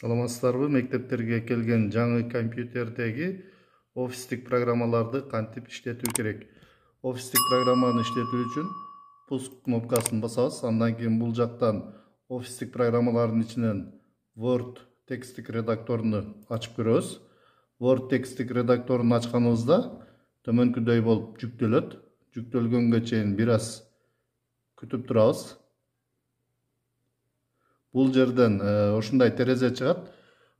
саламатсыздарбы мектептерге келген жаңы компьютердеги офистик программаларды кантип иштетүү керек офистик программаны иштетүү үчүн пуск кнопкасын басабыз андан кийин бул жактан офистик программалардын ичинен word тексттик редакторуну ачып көрөбүз word тексттик редакторун ачканыбызда төмөнкүдөй болуп жүктөлөт жүктөлгөнгө чейин бир аз күтүп турабыз бұл жерден ушундай терезе чыгат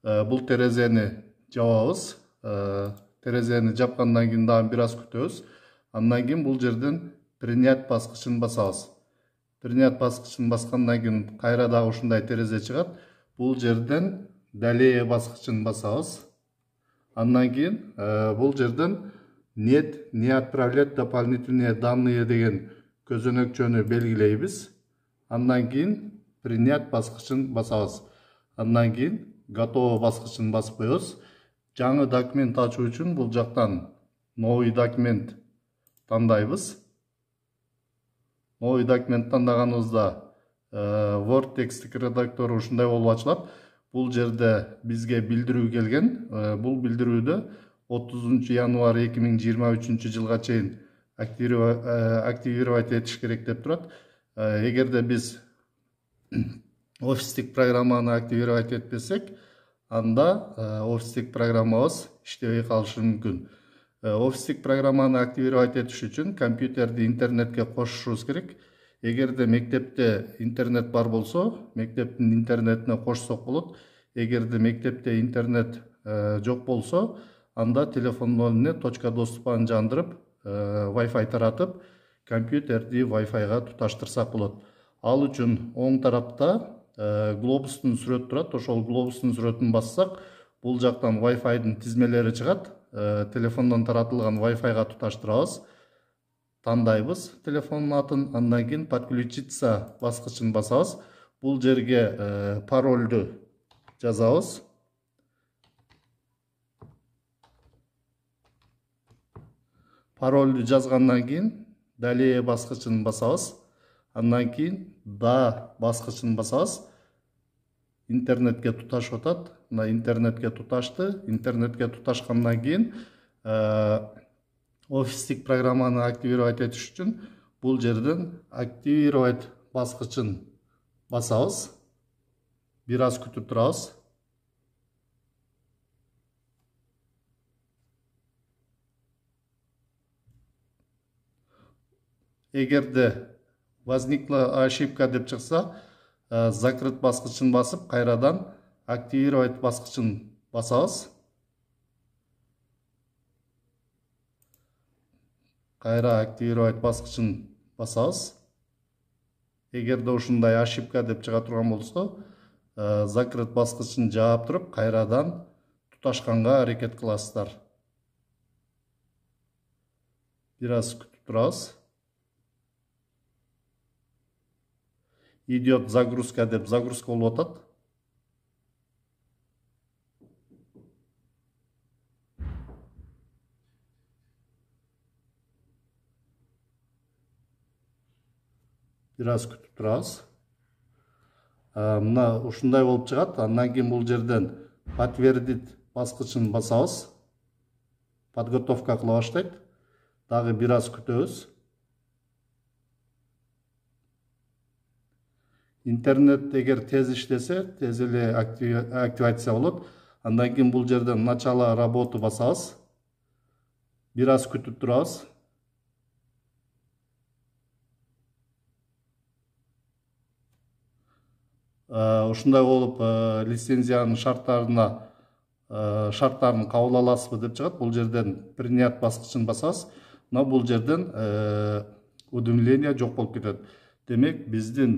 бұл терезени жабабыз терезени жапкандан кейін дагы бир аз күтөбүз андан кийин бул жерден принять баскычын басабыз принять баскычын баскандан кейін кайра дагы ушундай терезе чыгат бұл жерден далее баскычын басабыз андан кейін бұл жерден нет не отправлять дополнительные данные деген көзөнөкчөнү белгилейбиз андан кейін принять басқышын басабыз андан кейін готово басқышын басып қоясыз жаңы документ ашу үшін бұл жақтан новый документ тандайбыз новый документ таңдағанымызда э, word тексттік редактор ушундай болуп ачылат бул жерде бизге билдирүү келген э, бул билдирүүдө 30 январь 2023 жылға чейин э, активировать этиш керек деп турат эгерде биз офистик программаны активировать этпесек анда э, офистик программабыз иштебей калышы мүмкүн э, офистик программаны активировать этиш үчүн компьютерди интернетке кошушубуз керек эгерде мектепте интернет бар болсо мектептин интернетине кошсок болот эгерде мектепте интернет э, жок болсо анда телефон номерине точка доступаны жандырып wi fi таратып компьютерди wi wifiга туташтырсак болот ал үшін оң тарапта э, глобустың сүрөт тұрады ошол глобустун сүрөтүн бассак бул тізмелері шығады тизмелери э, телефондан таратылған таратылган ға туташтырабыз тандайбыз телефонның атын андан кейін подключиться баскычын басабыз бұл жерге э, парольді жазабыз Парольді жазғаннан кейін далее баскычын басабыз андан кейін да басқышын басасыз интернетке тұташ өтеді мына интернетке тұташты интернетке тұташқаннан кейін э, офистік программаны активировать ету үшін бұл жерден активировать басқышын басабыз біраз күтіп Егер де возникла ошибка деп шықса ә, закрыт басқышын басып қайрадан активировать басқышын басабыз қайра активировать басқышын басабыз егер де ушундай ошибка деп чыга турган болсо ә, э, закрыт баскычын жаап туруп кайрадан туташканга аракет кыласыздар бир аз күтүп турабыз идет загрузка деп загрузка болуп атат біраз күтіп турабыз ә, мына ушундай болуп чыгат андан кийин бул жерден подтвердит баскычын басабыз подготовка кыла баштайт дагы бир аз күтөбүз интернет эгер тез иштесе тез эле активация болот андан кийин бул жерден начало работу басабыз бир аз күтүп турабыз э, ушундай болуп э, лицензиянын шарттарына э, шарттарын кабыл аласызбы деп чыгат бул жерден принять баскычын басабыз мына бул жерден уведомление жок болуп кетет демек біздің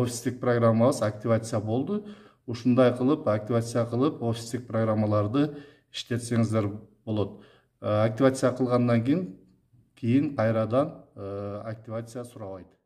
офистик программабыз активация болды. ушундай кылып активация қылып, офистик программаларды иштетсеңиздер болот активация кылгандан кийин кийин кайрадан активация сурабайт